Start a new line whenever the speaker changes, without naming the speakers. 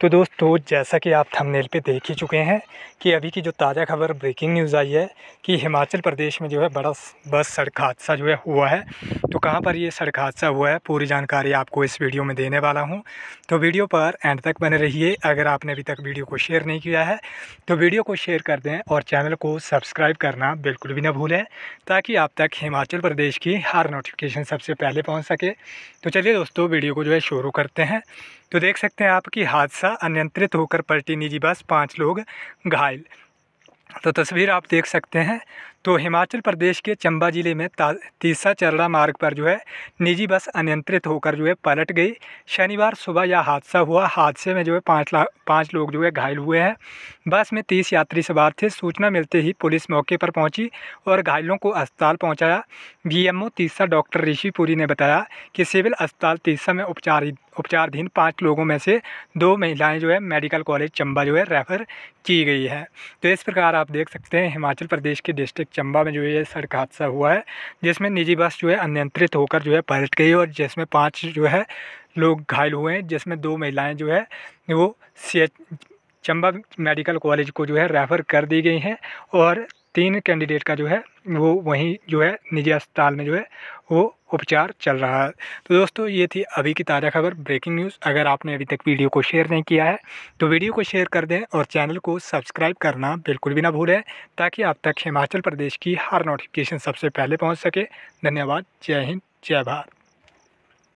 तो दोस्तों जैसा कि आप थंबनेल पे देख ही चुके हैं कि अभी की जो ताज़ा खबर ब्रेकिंग न्यूज़ आई है कि हिमाचल प्रदेश में जो है बड़ा बस सड़क हादसा जो है हुआ है तो कहाँ पर ये सड़क हादसा हुआ है पूरी जानकारी आपको इस वीडियो में देने वाला हूँ तो वीडियो पर एंड तक बने रहिए अगर आपने अभी तक वीडियो को शेयर नहीं किया है तो वीडियो को शेयर कर दें और चैनल को सब्सक्राइब करना बिल्कुल भी ना भूलें ताकि आप तक हिमाचल प्रदेश की हर नोटिफिकेशन सबसे पहले पहुँच सके तो चलिए दोस्तों वीडियो को जो है शुरू करते हैं तो देख सकते हैं आप कि हादसा द्वारा अनियंत्रित होकर पलटी निजी बस पाँच लोग घायल तो तस्वीर आप देख सकते हैं तो हिमाचल प्रदेश के चंबा ज़िले में तीसरा चरड़ा मार्ग पर जो है निजी बस अनियंत्रित होकर जो है पलट गई शनिवार सुबह यह हादसा हुआ हादसे में जो है पाँच लाख पाँच लोग जो है घायल हुए हैं बस में तीस यात्री सवार थे सूचना मिलते ही पुलिस मौके पर पहुंची और घायलों को अस्पताल पहुंचाया बीएमओ तीसरा डॉक्टर ऋषि पुरी ने बताया कि सिविल अस्पताल तीसरा में उपचार उपचाराधीन पाँच लोगों में से दो महिलाएँ जो है मेडिकल कॉलेज चंबा जो है रेफ़र की गई है तो इस प्रकार आप देख सकते हैं हिमाचल प्रदेश के डिस्ट्रिक्ट चंबा में जो है सड़क हादसा हुआ है जिसमें निजी बस जो है अनियंत्रित होकर जो है पलट गई और जिसमें पाँच जो है लोग घायल हुए हैं जिसमें दो महिलाएँ जो है वो सी चंबा मेडिकल कॉलेज को जो है रेफ़र कर दी गई हैं और तीन कैंडिडेट का जो है वो वहीं जो है निजी अस्पताल में जो है वो उपचार चल रहा है तो दोस्तों ये थी अभी की ताज़ा खबर ब्रेकिंग न्यूज़ अगर आपने अभी तक वीडियो को शेयर नहीं किया है तो वीडियो को शेयर कर दें और चैनल को सब्सक्राइब करना बिल्कुल भी ना भूलें ताकि आप तक हिमाचल प्रदेश की हर नोटिफिकेशन सबसे पहले पहुँच सके धन्यवाद जय हिंद जय भारत